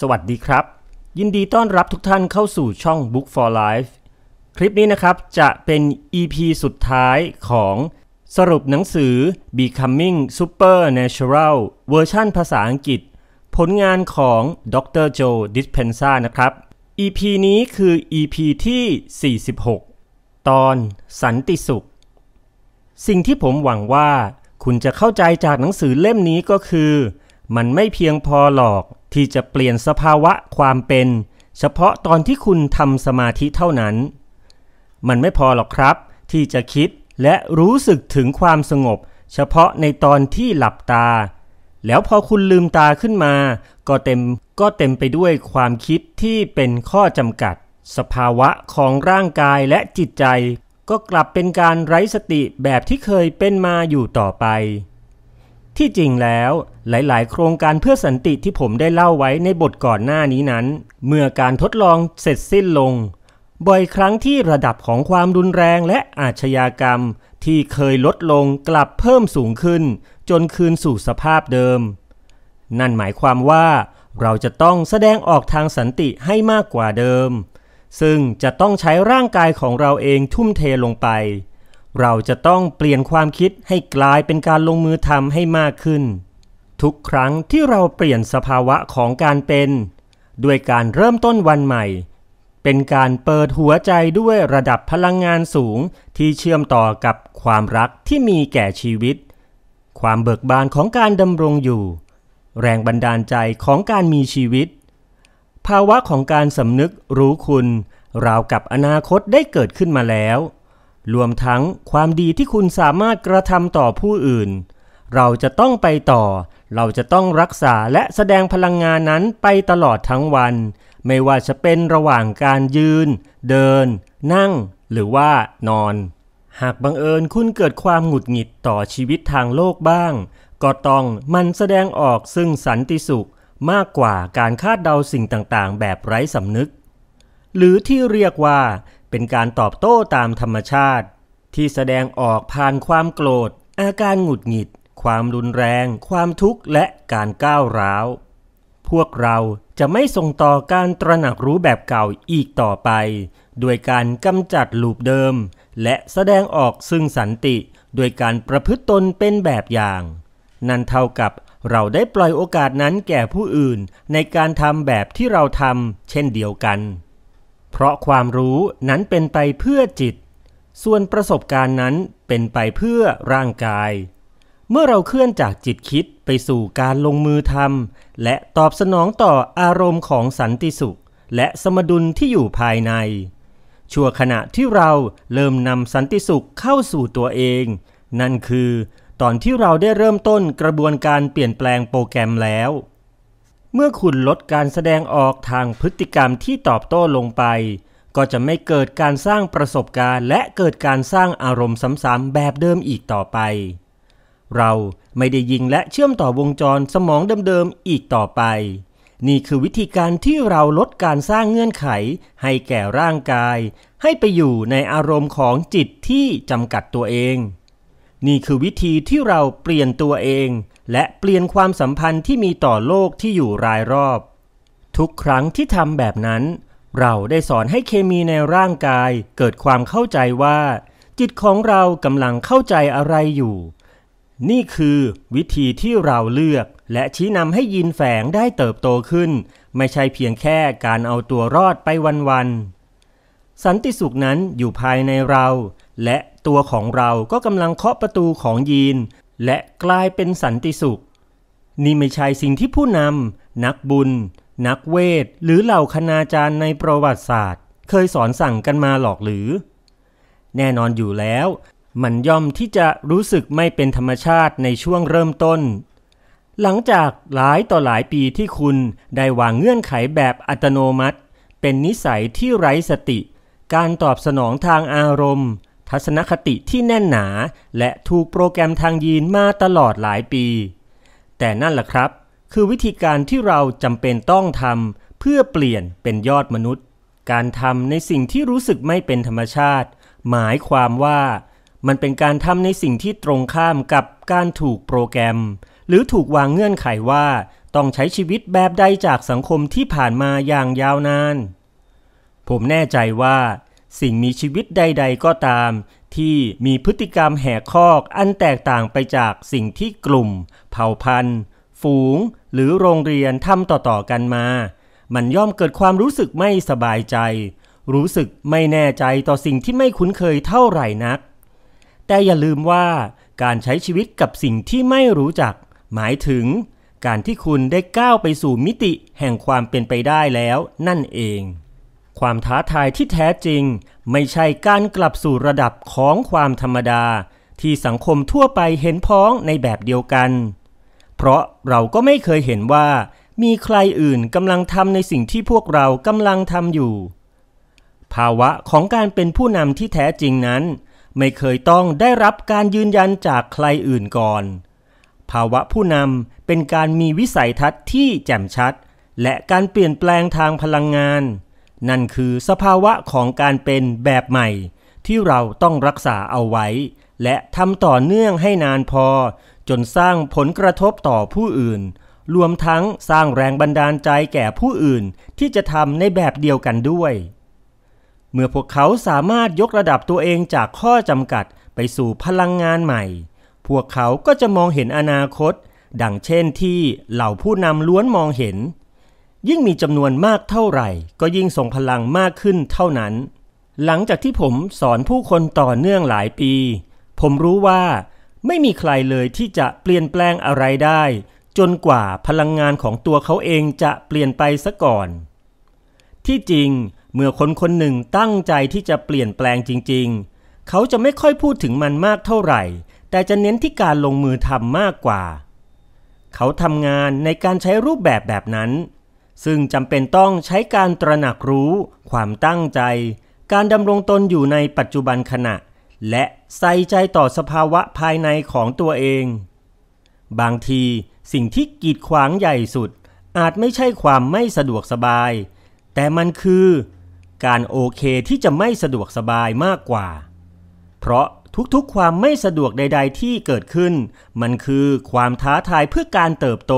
สวัสดีครับ ยินดีต้อนรับทุกท่านเข้าสู่ช่อง Book for Life คลิปนี้นะครับจะเป็น EP สุดท้ายของสรุปหนังสือ Becoming Supernatural เวอร์ชั่นภาษาอังกฤษ ผลงานของดรโจดิสเพนซ่านะครับ EP นี้คือ EP ที่ 46 ตอนสันติสุข สิ่งที่ผมหวังว่าคุณจะเข้าใจจากหนังสือเล่มนี้ก็คือ มันไม่เพียงพอหรอกที่จะเปลี่ยนสภาวะความเป็น เฉพาะตอนที่คุณทำสมาธิเท่านั้น มันไม่พอหรอกครับ ที่จะคิดและรู้สึกถึงความสงบ เฉพาะในตอนที่หลับตา แล้วพอคุณลืมตาขึ้นมา ก็เต็มก็เต็มไปด้วยความคิดที่เป็นข้อจำกัด สภาวะของร่างกายและจิตใจ ก็กลับเป็นการไร้สติแบบที่เคยเป็นมาอยู่ต่อไปที่จริงแล้วหลายๆ โครงการเพื่อสันติที่ผมได้เล่าไว้ในบทก่อนหน้านี้นั้น เมื่อการทดลองเสร็จสิ้นลง บ่อยครั้งที่ระดับของความรุนแรงและอาชญากรรม ที่เคยลดลงกลับเพิ่มสูงขึ้น จนคืนสู่สภาพเดิม นั่นหมายความว่า เราจะต้องแสดงออกทางสันติให้มากกว่าเดิม ซึ่งจะต้องใช้ร่างกายของเราเองทุ่มเทลงไปเราจะต้องเปลี่ยนความคิดให้กลายเป็นการลงมือทำให้มากขึ้น ทุกครั้งที่เราเปลี่ยนสภาวะของการเป็น ด้วยการเริ่มต้นวันใหม่ เป็นการเปิดหัวใจด้วยระดับพลังงานสูงที่เชื่อมต่อกับความรักที่มีแก่ชีวิต ความเบิกบานของการดำรงอยู่ แรงบันดาลใจของการมีชีวิต ภาวะของการสำนึกรู้คุณ ราวกับอนาคตได้เกิดขึ้นมาแล้วรวมทั้งความดีที่คุณสามารถกระทำต่อผู้อื่น เราจะต้องไปต่อ เราจะต้องรักษาและแสดงพลังงานนั้นไปตลอดทั้งวัน ไม่ว่าจะเป็นระหว่างการยืน เดิน นั่ง หรือว่า นอน หากบังเอิญคุณเกิดความหงุดหงิดต่อชีวิตทางโลกบ้าง ก็ต้องมันแสดงออกซึ่งสันติสุขมากกว่าการคาดเดาสิ่งต่างๆ แบบไร้สำนึก หรือที่เรียกว่าเป็นการตอบโต้ตามธรรมชาติที่แสดงออกผ่านความโกรธ อาการหงุดหงิด ความรุนแรง ความทุกข์และการก้าวร้าว พวกเราจะไม่ส่งต่อการตระหนักรู้แบบเก่าอีกต่อไป โดยการกำจัดลูปเดิม และแสดงออกซึ่งสันติโดยการประพฤติตนเป็นแบบอย่าง นั่นเท่ากับเราได้ปล่อยโอกาสนั้นแก่ผู้อื่นในการทำแบบที่เราทำเช่นเดียวกันเพราะความรู้นั้นเป็นไปเพื่อจิต ส่วนประสบการณ์นั้นเป็นไปเพื่อร่างกาย เมื่อเราเคลื่อนจากจิตคิดไปสู่การลงมือทำและตอบสนองต่ออารมณ์ของสันติสุข และสมดุลที่อยู่ภายใน ชั่วขณะที่เราเริ่มนำสันติสุขเข้าสู่ตัวเอง นั่นคือตอนที่เราได้เริ่มต้นกระบวนการเปลี่ยนแปลงโปรแกรมแล้วเมื่อคุณลดการแสดงออกทางพฤติกรรมที่ตอบโต้ลงไป ก็จะไม่เกิดการสร้างประสบการณ์ และเกิดการสร้างอารมณ์ซ้ำ ๆ แบบเดิมอีกต่อไป เราไม่ได้ยิงและเชื่อมต่อวงจรสมองเดิมๆอีกต่อไป นี่คือวิธีการที่เราลดการสร้างเงื่อนไขให้แก่ร่างกาย ให้ไปอยู่ในอารมณ์ของจิตที่จำกัดตัวเอง นี่คือวิธีที่เราเปลี่ยนตัวเองและเปลี่ยนความสัมพันธ์ที่มีต่อโลกที่อยู่รายรอบ ทุกครั้งที่ทำแบบนั้น เราได้สอนให้เคมีในร่างกาย เกิดความเข้าใจว่า จิตของเรากำลังเข้าใจอะไรอยู่ นี่คือ วิธีที่เราเลือกและชี้นำให้ยินแฝงได้เติบโตขึ้น ไม่ใช่เพียงแค่การเอาตัวรอดไปวันๆสันติสุขนั้นอยู่ภายในเรา และตัวของเราก็กำลังเคาะประตูของยีนและกลายเป็นสันติสุข นี่ไม่ใช่สิ่งที่ผู้นำนักบุญ นักเวท หรือเหล่าคณาจารย์ในประวัติศาสตร์ เคยสอนสั่งกันมาหรอกหรือ แน่นอนอยู่แล้ว มันย่อมที่จะรู้สึกไม่เป็นธรรมชาติในช่วงเริ่มต้น หลังจากหลายต่อหลายปีที่คุณได้วางเงื่อนไขแบบอัตโนมัติ เป็นนิสัยที่ไร้สติ การตอบสนองทางอารมณ์ทัศนคติที่แน่นหนา และถูกโปรแกรมทางยีนมาตลอดหลายปี แต่นั่นแหละครับ คือวิธีการที่เราจำเป็นต้องทำเพื่อเปลี่ยนเป็นยอดมนุษย์ การทำในสิ่งที่รู้สึกไม่เป็นธรรมชาติ หมายความว่า มันเป็นการทำในสิ่งที่ตรงข้ามกับการถูกโปรแกรม หรือถูกวางเงื่อนไขว่าต้องใช้ชีวิตแบบใดจากสังคมที่ผ่านมาอย่างยาวนาน ผมแน่ใจว่าสิ่งมีชีวิตใดๆก็ตาม ที่มีพฤติกรรมแหกคอกอันแตกต่างไปจากสิ่งที่กลุ่ม เผ่าพันธุ์ ฝูง หรือโรงเรียนทำต่อๆกันมา มันย่อมเกิดความรู้สึกไม่สบายใจ รู้สึกไม่แน่ใจต่อสิ่งที่ไม่คุ้นเคยเท่าไหร่นัก แต่อย่าลืมว่าการใช้ชีวิตกับสิ่งที่ไม่รู้จัก หมายถึงการที่คุณได้ก้าวไปสู่มิติแห่งความเป็นไปได้แล้ว นั่นเองความท้าทายที่แท้จริงไม่ใช่การกลับสู่ระดับของความธรรมดาที่สังคมทั่วไปเห็นพ้องในแบบเดียวกัน เพราะเราก็ไม่เคยเห็นว่า มีใครอื่นกำลังทำในสิ่งที่พวกเรากำลังทำอยู่ ภาวะของการเป็นผู้นำที่แท้จริงนั้น ไม่เคยต้องได้รับการยืนยันจากใครอื่นก่อน ภาวะผู้นำเป็นการมีวิสัยทัศน์ที่แจ่มชัด และการเปลี่ยนแปลงทางพลังงานนั่นคือสภาวะของการเป็นแบบใหม่ ที่เราต้องรักษาเอาไว้ และทำต่อเนื่องให้นานพอ จนสร้างผลกระทบต่อผู้อื่น รวมทั้งสร้างแรงบันดาลใจแก่ผู้อื่นที่จะทำในแบบเดียวกันด้วย เมื่อพวกเขาสามารถยกระดับตัวเองจากข้อจำกัดไปสู่พลังงานใหม่ พวกเขาก็จะมองเห็นอนาคต ดังเช่นที่เหล่าผู้นำล้วนมองเห็นยิ่งมีจำนวนมากเท่าไหร่ ก็ยิ่งส่งพลังมากขึ้นเท่านั้น หลังจากที่ผมสอนผู้คนต่อเนื่องหลายปี ผมรู้ว่า ไม่มีใครเลยที่จะเปลี่ยนแปลงอะไรได้ จนกว่าพลังงานของตัวเขาเองจะเปลี่ยนไปซะก่อน ที่จริง เมื่อคนคนหนึ่งตั้งใจที่จะเปลี่ยนแปลงจริงๆ เขาจะไม่ค่อยพูดถึงมันมากเท่าไหร่ แต่จะเน้นที่การลงมือทำมากกว่า เขาทำงานในการใช้รูปแบบแบบนั้นซึ่งจำเป็นต้องใช้การตระหนักรู้ ความตั้งใจ การดำรงตนอยู่ในปัจจุบันขณะ และใส่ใจต่อสภาวะภายในของตัวเอง บางทีสิ่งที่กีดขวางใหญ่สุด อาจไม่ใช่ความไม่สะดวกสบาย แต่มันคือการโอเคที่จะไม่สะดวกสบายมากกว่า เพราะทุกๆความไม่สะดวกใด ๆ ที่เกิดขึ้น มันคือความท้าทายเพื่อการเติบโต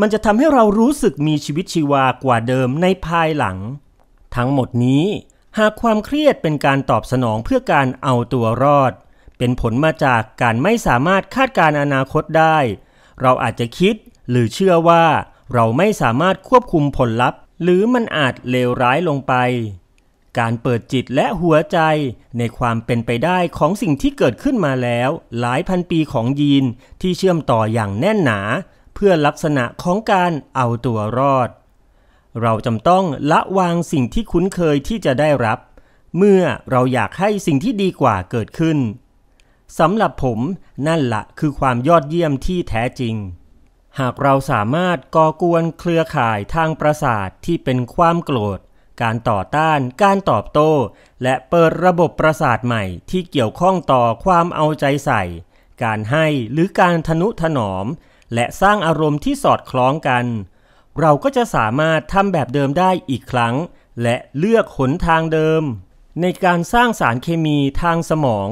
มันจะทำให้เรารู้สึกมีชีวิตชีวากว่าเดิมในภายหลัง ทั้งหมดนี้ หากความเครียดเป็นการตอบสนองเพื่อการเอาตัวรอด เป็นผลมาจากการไม่สามารถคาดการอนาคตได้ เราอาจจะคิดหรือเชื่อว่า เราไม่สามารถควบคุมผลลัพธ์ หรือมันอาจเลวร้ายลงไป การเปิดจิตและหัวใจในความเป็นไปได้ของสิ่งที่เกิดขึ้นมาแล้ว หลายพันปีของยีนที่เชื่อมต่ออย่างแน่นหนาเพื่อลักษณะของการเอาตัวรอด เราจำต้อง ละ วางสิ่งที่คุ้นเคยที่จะได้รับ เมื่อเราอยากให้สิ่งที่ดีกว่าเกิดขึ้นสำหรับผมนั่นละคือความยอดเยี่ยมที่แท้จริง หากเราสามารถก่อกวนเครือข่ายทางประสาทที่เป็นความโกรธ การต่อต้าน การตอบโต้ และเปิดระบบประสาทใหม่ที่เกี่ยวข้องต่อความเอาใจใส่ การให้หรือการทนุถนอมและสร้างอารมณ์ที่สอดคล้องกัน เราก็จะสามารถทำแบบเดิมได้อีกครั้ง และเลือกหนทางเดิม ในการสร้างสารเคมีทางสมอง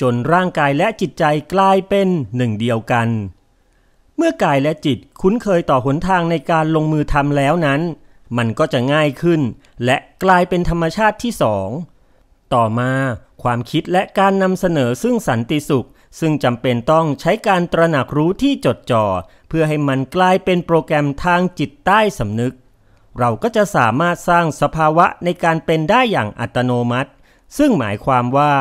จนร่างกายและจิตใจกลายเป็นหนึ่งเดียวกัน เมื่อกายและจิตคุ้นเคยต่อหนทางในการลงมือทำแล้วนั้น มันก็จะง่ายขึ้นและกลายเป็นธรรมชาติที่สองต่อมาความคิดและการนำเสนอซึ่งสันติสุขซึ่งจำเป็นต้องใช้การตระหนักรู้ที่จดจ่อเพื่อให้มันกลายเป็นโปรแกรมทางจิตใต้สำนึก เราก็จะสามารถสร้างสภาวะในการเป็นได้อย่างอัตโนมัติ ซึ่งหมายความว่า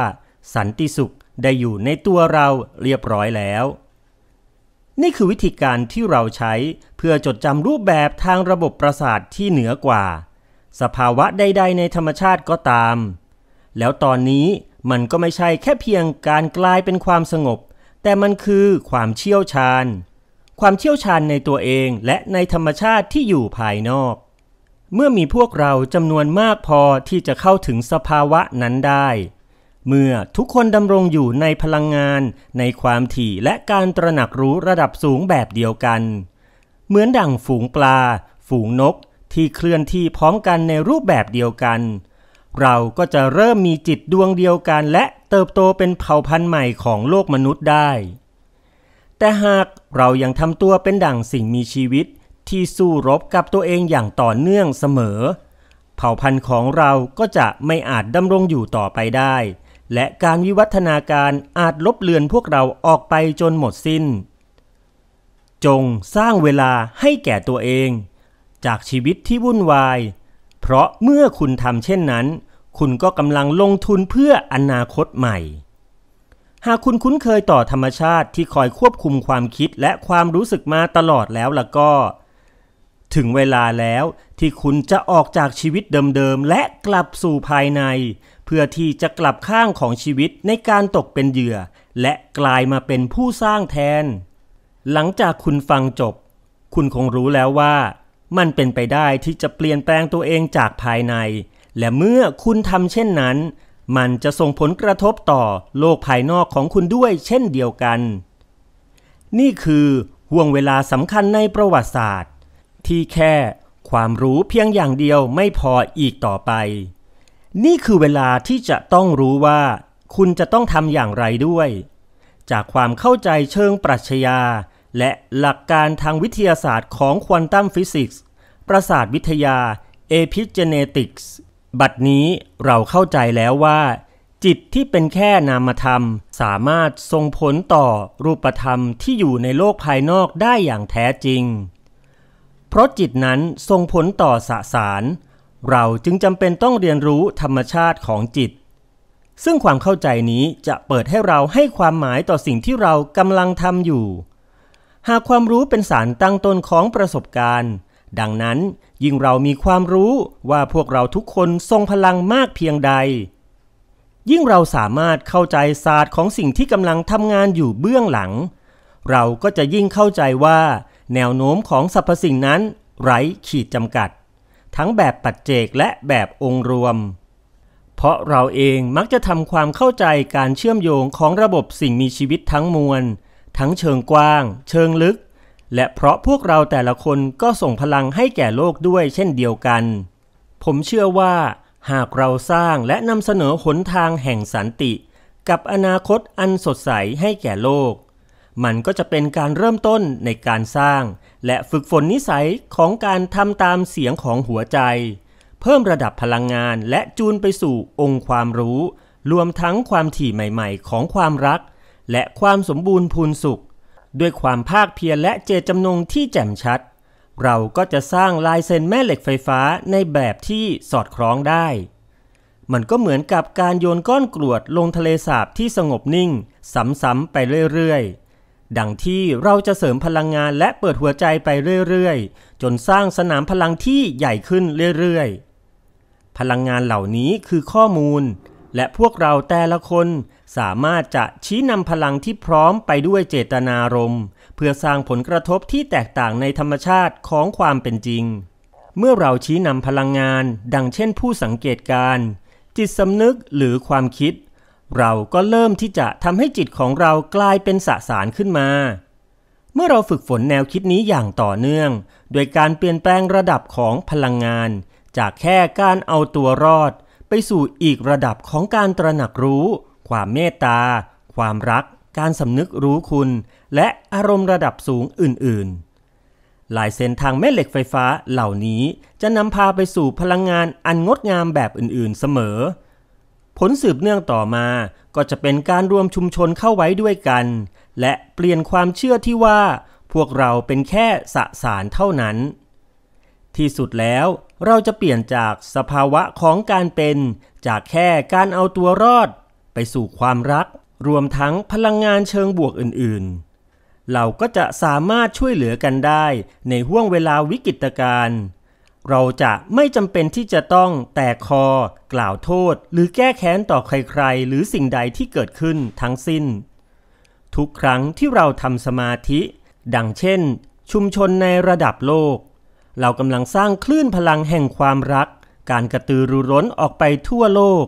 สันติสุขได้อยู่ในตัวเราเรียบร้อยแล้ว นี่คือวิธีการที่เราใช้ เพื่อจดจำรูปแบบทางระบบประสาทที่เหนือกว่า สภาวะใดๆในธรรมชาติก็ตาม แล้วตอนนี้มันก็ไม่ใช่แค่เพียงการกลายเป็นความสงบ แต่มันคือความเชี่ยวชาญ ความเชี่ยวชาญในตัวเองและในธรรมชาติที่อยู่ภายนอก เมื่อมีพวกเราจำนวนมากพอที่จะเข้าถึงสภาวะนั้นได้ เมื่อทุกคนดำรงอยู่ในพลังงาน ในความถี่และการตระหนักรู้ระดับสูงแบบเดียวกัน เหมือนดั่งฝูงปลาฝูงนก ที่เคลื่อนที่พร้อมกันในรูปแบบเดียวกันเราก็จะเริ่มมีจิตดวงเดียวกันและเติบโตเป็นเผ่าพันธุ์ใหม่ของโลกมนุษย์ได้ แต่หากเรายังทำตัวเป็นดั่งสิ่งมีชีวิตที่สู้รบกับตัวเองอย่างต่อเนื่องเสมอ เผ่าพันธุ์ของเราก็จะไม่อาจดำรงอยู่ต่อไปได้ และการวิวัฒนาการอาจลบเลือนพวกเราออกไปจนหมดสิน้น จงสร้างเวลาให้แก่ตัวเอง จากชีวิตที่วุ่นวาย เพราะเมื่อคุณทำเช่นนั้นคุณก็กำลังลงทุนเพื่ออนาคตใหม่ หากคุณคุ้นเคยต่อธรรมชาติที่คอยควบคุมความคิดและความรู้สึกมาตลอดแล้วล่ะก็ ถึงเวลาแล้วที่คุณจะออกจากชีวิตเดิมๆและกลับสู่ภายใน เพื่อที่จะกลับข้างของชีวิตในการตกเป็นเหยื่อ และกลายมาเป็นผู้สร้างแทน หลังจากคุณฟังจบ คุณคงรู้แล้วว่ามันเป็นไปได้ที่จะเปลี่ยนแปลงตัวเองจากภายในและเมื่อคุณทำเช่นนั้น มันจะส่งผลกระทบต่อโลกภายนอกของคุณด้วยเช่นเดียวกัน นี่คือห่วงเวลาสำคัญในประวัติศาสตร์ ที่แค่ความรู้เพียงอย่างเดียวไม่พออีกต่อไป นี่คือเวลาที่จะต้องรู้ว่า คุณจะต้องทำอย่างไรด้วย จากความเข้าใจเชิงปรัชญาและหลักการทางวิทยาศาสตร์ของควอนตัมฟิสิกส์ ประสาทวิทยาพิเจเนติกส์บัดนี้เราเข้าใจแล้วว่า จิตที่เป็นแค่นามธรรมสามารถทรงผลต่อรูปธรรมที่อยู่ในโลกภายนอกได้อย่างแท้จริง เพราะจิตนั้นทรงผลต่อสสาร เราจึงจำเป็นต้องเรียนรู้ธรรมชาติของจิต ซึ่งความเข้าใจนี้จะเปิดให้เราให้ความหมายต่อสิ่งที่เรากำลังทำอยู่ หากความรู้เป็นสารตั้งต้นของประสบการณ์ดังนั้นยิ่งเรามีความรู้ว่าพวกเราทุกคนทรงพลังมากเพียงใด ยิ่งเราสามารถเข้าใจศาสตร์ของสิ่งที่กำลังทำงานอยู่เบื้องหลัง เราก็จะยิ่งเข้าใจว่าแนวโน้มของสรรพสิ่งนั้น ไร้ขีดจำกัด ทั้งแบบปัจเจกและแบบองค์รวม เพราะเราเองมักจะทำความเข้าใจการเชื่อมโยงของระบบสิ่งมีชีวิตทั้งมวลทั้งเชิงกว้างเชิงลึกและเพราะพวกเราแต่ละคนก็ส่งพลังให้แก่โลกด้วยเช่นเดียวกัน ผมเชื่อว่าหากเราสร้างและนำเสนอหนทางแห่งสันติ กับอนาคตอันสดใสให้แก่โลก มันก็จะเป็นการเริ่มต้นในการสร้าง และฝึกฝนนิสัยของการทำตามเสียงของหัวใจ เพิ่มระดับพลังงานและจูนไปสู่องค์ความรู้ รวมทั้งความถี่ใหม่ๆ ของความรัก และความสมบูรณ์พูนสุขด้วยความภาคเพียรและเจตจำนงที่แจ่มชัด เราก็จะสร้างลายเซ็นแม่เหล็กไฟฟ้าในแบบที่สอดคล้องได้ มันก็เหมือนกับการโยนก้อนกรวดลงทะเลสาบที่สงบนิ่งซ้ำๆไปเรื่อยๆ ดังที่เราจะเสริมพลังงานและเปิดหัวใจไปเรื่อยๆ จนสร้างสนามพลังที่ใหญ่ขึ้นเรื่อยๆ พลังงานเหล่านี้คือข้อมูล และพวกเราแต่ละคนสามารถจะชี้นำพลังที่พร้อมไปด้วยเจตนารมณ์เพื่อสร้างผลกระทบที่แตกต่างในธรรมชาติของความเป็นจริง เมื่อเราชี้นำพลังงาน ดังเช่นผู้สังเกตการ จิตสำนึกหรือความคิด เราก็เริ่มที่จะทำให้จิตของเรากลายเป็นสสารขึ้นมา เมื่อเราฝึกฝนแนวคิดนี้อย่างต่อเนื่อง โดยการเปลี่ยนแปลงระดับของพลังงาน จากแค่การเอาตัวรอด ไปสู่อีกระดับของการตระหนักรู้ความเมตตา ความรัก การสำนึกรู้คุณ และอารมณ์ระดับสูงอื่นๆ หลายเส้นทางแม่เหล็กไฟฟ้าเหล่านี้จะนำพาไปสู่พลังงานอันงดงามแบบอื่นๆ เสมอ ผลสืบเนื่องต่อมา ก็จะเป็นการรวมชุมชนเข้าไว้ด้วยกัน และเปลี่ยนความเชื่อที่ว่า พวกเราเป็นแค่สสารเท่านั้น ที่สุดแล้วเราจะเปลี่ยนจากสภาวะของการเป็น จากแค่การเอาตัวรอดไปสู่ความรัก รวมทั้งพลังงานเชิงบวกอื่นๆ เราก็จะสามารถช่วยเหลือกันได้ในห่วงเวลาวิกฤตการณ์ เราจะไม่จำเป็นที่จะต้องแตกคอ กล่าวโทษ หรือแก้แค้นต่อใครๆ หรือสิ่งใดที่เกิดขึ้นทั้งสิ้น ทุกครั้งที่เราทำสมาธิ ดังเช่น ชุมชนในระดับโลก เรากำลังสร้างคลื่นพลังแห่งความรัก การกระตือรือร้นออกไปทั่วโลก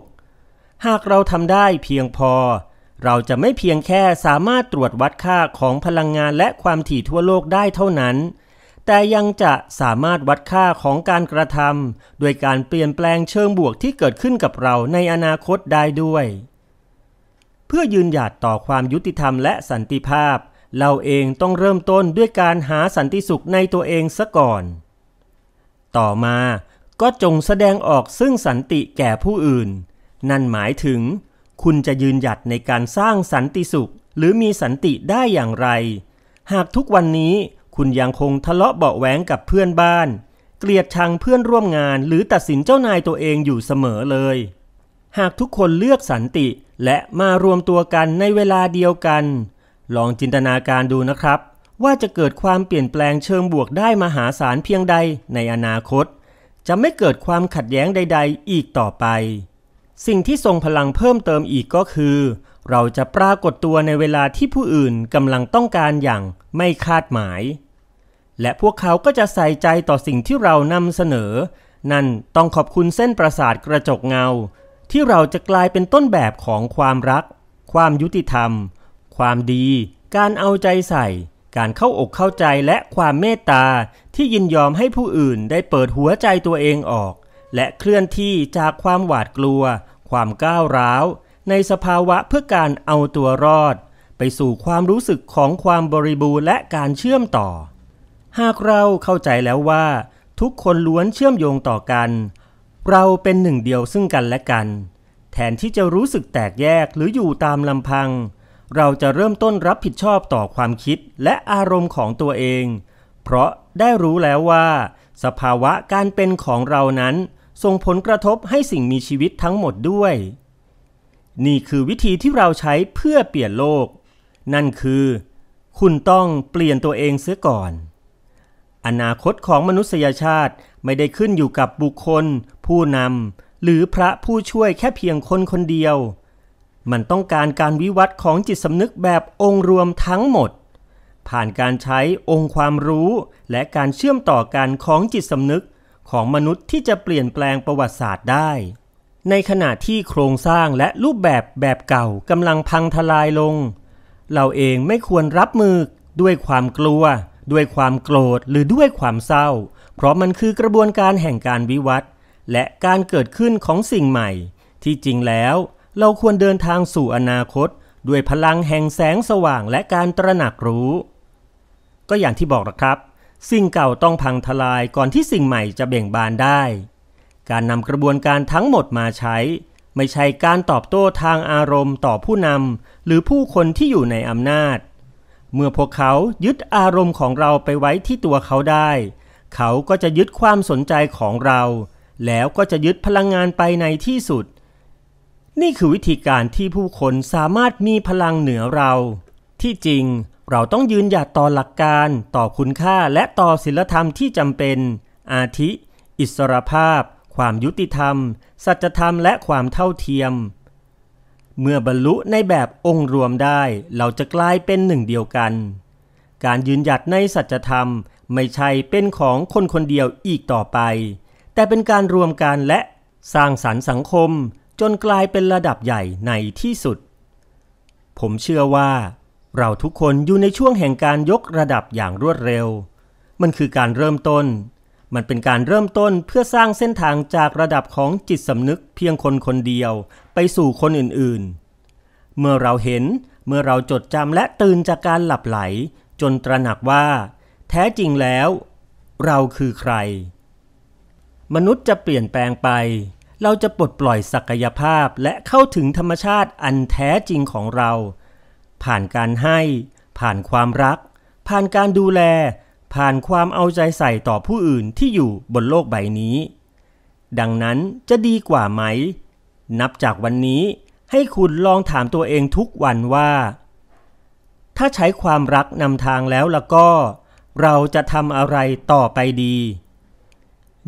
หากเราทำได้เพียงพอ เราจะไม่เพียงแค่สามารถตรวจวัดค่าของพลังงานและความถี่ทั่วโลกได้เท่านั้น แต่ยังจะสามารถวัดค่าของการกระทำ โดยการเปลี่ยนแปลงเชิงบวกที่เกิดขึ้นกับเราในอนาคตได้ด้วย เพื่อยืนหยัดต่อความยุติธรรมและสันติภาพ เราเองต้องเริ่มต้นด้วยการหาสันติสุขในตัวเองซะก่อน ต่อมา ก็จงแสดงออกซึ่งสันติแก่ผู้อื่นนั่นหมายถึงคุณจะยืนหยัดในการสร้างสันติสุข หรือมีสันติได้อย่างไร หากทุกวันนี้คุณยังคงทะเลาะเบาแหวงกับเพื่อนบ้าน เกลียดชังเพื่อนร่วมงานหรือตัดสินเจ้านายตัวเองอยู่เสมอเลย หากทุกคนเลือกสันติและมารวมตัวกันในเวลาเดียวกัน ลองจินตนาการดูนะครับ ว่าจะเกิดความเปลี่ยนแปลงเชิงบวกได้มหาศาลเพียงใดในอนาคต จะไม่เกิดความขัดแย้งใดๆ อีกต่อไปสิ่งที่ทรงพลังเพิ่มเติมอีกก็คือ เราจะปรากฏตัวในเวลาที่ผู้อื่นกำลังต้องการอย่างไม่คาดหมาย และพวกเขาก็จะใส่ใจต่อสิ่งที่เรานำเสนอ นั่นต้องขอบคุณเส้นประสาทกระจกเงา ที่เราจะกลายเป็นต้นแบบของความรัก ความยุติธรรม ความดี การเอาใจใส่ การเข้าอกเข้าใจและความเมตตาที่ยินยอมให้ผู้อื่นได้เปิดหัวใจตัวเองออก และเคลื่อนที่จากความหวาดกลัวความก้าวร้าว ในสภาวะเพื่อการเอาตัวรอด ไปสู่ความรู้สึกของความบริบูรณ์และการเชื่อมต่อ หากเราเข้าใจแล้วว่า ทุกคนล้วนเชื่อมโยงต่อกัน เราเป็นหนึ่งเดียวซึ่งกันและกันแทนที่จะรู้สึกแตกแยกหรืออยู่ตามลำพัง เราจะเริ่มต้นรับผิดชอบต่อความคิดและอารมณ์ของตัวเอง เพราะได้รู้แล้วว่า สภาวะการเป็นของเรานั้นส่งผลกระทบให้สิ่งมีชีวิตทั้งหมดด้วย นี่คือวิธีที่เราใช้เพื่อเปลี่ยนโลก นั่นคือคุณต้องเปลี่ยนตัวเองเสียก่อน อนาคตของมนุษยชาติไม่ได้ขึ้นอยู่กับบุคคล ผู้นำหรือพระผู้ช่วยแค่เพียงคนคนเดียว มันต้องการการวิวัฒน์ของจิตสำนึกแบบองค์รวมทั้งหมด ผ่านการใช้องค์ความรู้และการเชื่อมต่อกันของจิตสำนึกของมนุษย์ที่จะเปลี่ยนแปลงประวัติศาสตร์ได้ ในขณะที่โครงสร้างและรูปแบบแบบเก่ากำลังพังทลายลง เราเองไม่ควรรับมือด้วยความกลัว ด้วยความโกรธหรือด้วยความเศร้า เพราะมันคือกระบวนการแห่งการวิวัฒน์และการเกิดขึ้นของสิ่งใหม่ ที่จริงแล้วเราควรเดินทางสู่อนาคต ด้วยพลังแห่งแสงสว่างและการตระหนักรู้ ก็อย่างที่บอกนะครับสิ่งเก่าต้องพังทลายก่อนที่สิ่งใหม่จะเบ่งบานได้ การนำกระบวนการทั้งหมดมาใช้ ไม่ใช่การตอบโต้ ทางอารมณ์ต่อผู้นำหรือผู้คนที่อยู่ในอำนาจ เมื่อพวกเขายึดอารมณ์ของเราไปไว้ที่ตัวเขาได้ เขาก็จะยึดความสนใจของเรา แล้วก็จะยึดพลังงานไปในที่สุด นี่คือวิธีการที่ผู้คนสามารถมีพลังเหนือเรา ที่จริงเราต้องยืนหยัดต่อหลักการต่อคุณค่าและต่อศีลธรรมที่จำเป็น อาทิ อิสรภาพ ความยุติธรรม สัจธรรมและความเท่าเทียม เมื่อบรรลุในแบบองค์รวมได้เราจะกลายเป็นหนึ่งเดียวกัน การยืนหยัดในสัจธรรมไม่ใช่เป็นของคนคนเดียวอีกต่อไป แต่เป็นการรวมกันและสร้างสรรค์สังคมจนกลายเป็นระดับใหญ่ในที่สุด ผมเชื่อว่าเราทุกคนอยู่ในช่วงแห่งการยกระดับอย่างรวดเร็ว มันคือการเริ่มต้น มันเป็นการเริ่มต้นเพื่อสร้างเส้นทางจากระดับของจิตสำนึกเพียงคนคนเดียวไปสู่คนอื่นๆ เมื่อเราเห็น เมื่อเราจดจำและตื่นจากการหลับไหล จนตระหนักว่า แท้จริงแล้ว เราคือใคร มนุษย์จะเปลี่ยนแปลงไป เราจะปลดปล่อยศักยภาพและเข้าถึงธรรมชาติอันแท้จริงของเราผ่านการให้ ผ่านความรัก ผ่านการดูแล ผ่านความเอาใจใส่ต่อผู้อื่นที่อยู่บนโลกใบนี้ ดังนั้นจะดีกว่าไหม นับจากวันนี้ให้คุณลองถามตัวเองทุกวันว่า ถ้าใช้ความรักนำทางแล้วละก็ เราจะทำอะไรต่อไปดี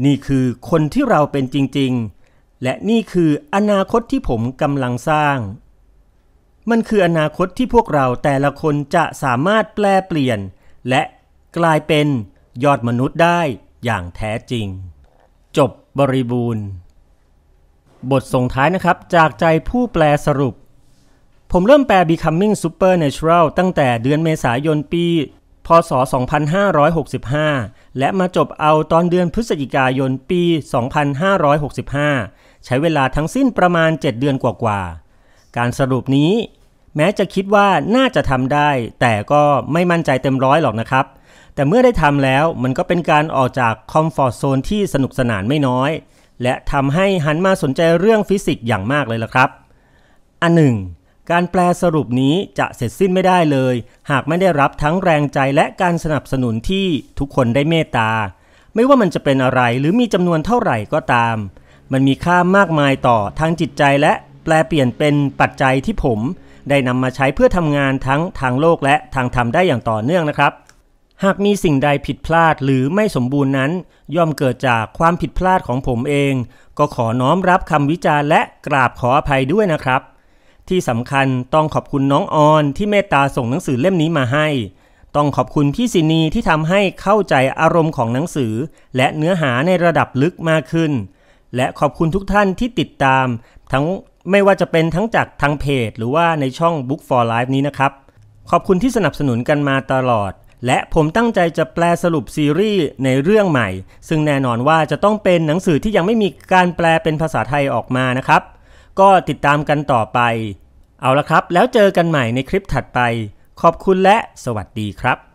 นี่คือคนที่เราเป็นจริงๆ และนี่คืออนาคตที่ผมกำลังสร้างมันคืออนาคตที่พวกเราแต่ละคนจะสามารถแปลเปลี่ยน และกลายเป็นยอดมนุษย์ได้อย่างแท้จริง จบบริบูรณ์ บทส่งท้ายนะครับจากใจผู้แปลสรุป ผมเริ่มแปล Becoming Supernatural ตั้งแต่เดือนเมษายนปี พศ 2565 และมาจบเอาตอนเดือนพฤศจิกายนปี 2565 ใช้เวลาทั้งสิ้นประมาณ 7 เดือนกว่าๆการสรุปนี้แม้จะคิดว่าน่าจะทำได้ แต่ก็ไม่มั่นใจเต็มร้อยหรอกนะครับ แต่เมื่อได้ทำแล้ว มันก็เป็นการออกจากคอมฟอร์ทโซนที่สนุกสนานไม่น้อย และทำให้หันมาสนใจเรื่องฟิสิกส์อย่างมากเลยละครับ อันหนึ่งการแปลสรุปนี้จะเสร็จสิ้นไม่ได้เลย หากไม่ได้รับทั้งแรงใจและการสนับสนุนที่ทุกคนได้เมตตา ไม่ว่ามันจะเป็นอะไรหรือมีจำนวนเท่าไหร่ก็ตาม มันมีค่ามากมายต่อทางจิตใจและแปลเปลี่ยนเป็นปัจจัยที่ผมได้นำมาใช้เพื่อทำงานทั้งทางโลกและทางธรรมได้อย่างต่อเนื่องนะครับ หากมีสิ่งใดผิดพลาดหรือไม่สมบูรณ์นั้น ย่อมเกิดจากความผิดพลาดของผมเอง ก็ขอน้อมรับคำวิจารณ์และกราบขออภัยด้วยนะครับ ที่สำคัญต้องขอบคุณน้องออนที่เมตตาส่งหนังสือเล่มนี้มาให้ ต้องขอบคุณพี่สินีที่ทำให้เข้าใจอารมณ์ของหนังสือ และเนื้อหาในระดับลึกมากขึ้น และขอบคุณทุกท่านที่ติดตามทั้งไม่ว่าจะเป็นทั้งจากทางเพจหรือว่าในช่อง Book for Life นี้นะครับ ขอบคุณที่สนับสนุนกันมาตลอด และผมตั้งใจจะแปลสรุปซีรีส์ในเรื่องใหม่ ซึ่งแน่นอนว่าจะต้องเป็นหนังสือที่ยังไม่มีการแปลเป็นภาษาไทยออกมานะครับ ก็ติดตามกันต่อไป เอาละครับ แล้วเจอกันใหม่ในคลิปถัดไป ขอบคุณและสวัสดีครับ